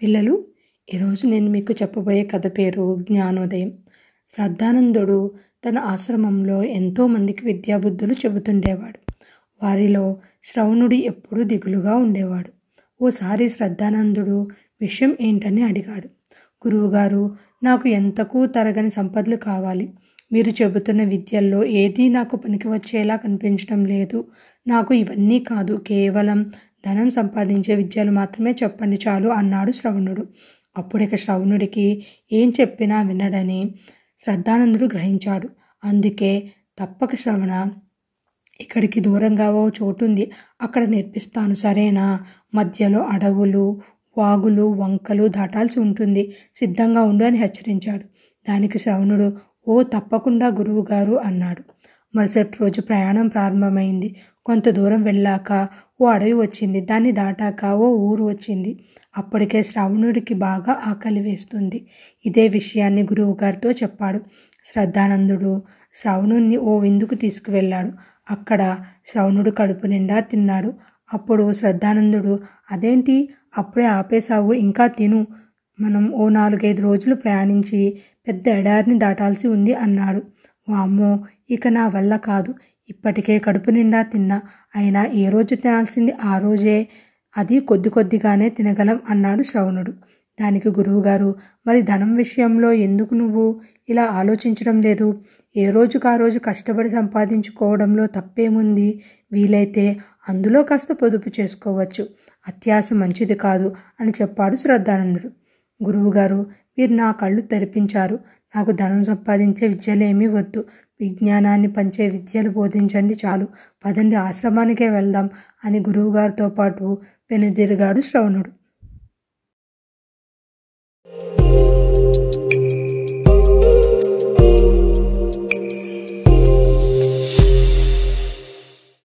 పిల్లలు ఈరోజు నేను మీకు చెప్పబోయే కథ పేరు జ్ఞానోదయం శ్రద్ధానందుడు తన ఆశ్రమంలో ఎంతోమందికి విద్యాబుద్ధులు చెబుతుండేవాడు వారిలో శ్రవణుడు ఎప్పుడూ దిగులుగా ఉండేవాడు ఓసారి శ్రద్ధానందుడు విషయం ఏంటని అడిగాడు గురువుగారు నాకు ఎంతకు తరగని సంపదలు కావాలి మీరు చెబుతున్న విద్యల్లో ఏదీ నాకు పనికి వచ్చేలా కనిపించడం లేదు నాకు ఇవన్నీ కాదు కేవలం ధనం సంపాదించే విద్యలు మాత్రమే చెప్పండి చాలు అన్నాడు శ్రవణుడు అప్పుడిక శ్రవణుడికి ఏం చెప్పినా వినడని శ్రద్ధానందుడు గ్రహించాడు అందుకే తప్పక శ్రవణ ఇక్కడికి దూరంగా ఓ చోటుంది అక్కడ నేర్పిస్తాను సరేనా మధ్యలో అడవులు వాగులు వంకలు దాటాల్సి ఉంటుంది సిద్ధంగా ఉండు అని హెచ్చరించాడు దానికి శ్రవణుడు ఓ తప్పకుండా గురువుగారు అన్నాడు మరుసటి రోజు ప్రయాణం ప్రారంభమైంది కొంత దూరం వెళ్ళాక ఓ అడవి వచ్చింది దాన్ని దాటాక ఓ ఊరు వచ్చింది అప్పటికే శ్రావణుడికి బాగా ఆకలి వేస్తుంది ఇదే విషయాన్ని గురువు గారితో చెప్పాడు శ్రద్ధానందుడు శ్రవణుణ్ణి ఓ విందుకు తీసుకువెళ్ళాడు అక్కడ శ్రవణుడు కడుపు నిండా తిన్నాడు అప్పుడు శ్రద్ధానందుడు అదేంటి అప్పుడే ఆపేశావు ఇంకా తిను మనం ఓ నాలుగైదు రోజులు ప్రయాణించి పెద్ద ఎడారిని దాటాల్సి ఉంది అన్నాడు వామ్మో ఇక నా వల్ల కాదు ఇప్పటికే కడుపు నిండా తిన్నా అయినా ఏ రోజు తినాల్సింది ఆ రోజే అది కొద్ది కొద్దిగానే తినగలం అన్నాడు శ్రవణుడు దానికి గురువుగారు మరి ధనం విషయంలో ఎందుకు నువ్వు ఇలా ఆలోచించడం లేదు ఏ రోజుకు ఆ రోజు కష్టపడి సంపాదించుకోవడంలో తప్పేముంది వీలైతే అందులో కాస్త పొదుపు చేసుకోవచ్చు అత్యాశ మంచిది కాదు అని చెప్పాడు శ్రద్ధానందుడు గురువుగారు మీరు నా కళ్ళు తెరిపించారు నాకు ధనం సంపాదించే విద్యలేమీ వద్దు విజ్ఞానాన్ని పంచే విద్యలు బోధించండి చాలు పదండి ఆశ్రమానికే వెళ్దాం అని గురువుగారితో పాటు వెనుదిరిగాడు శ్రవణుడు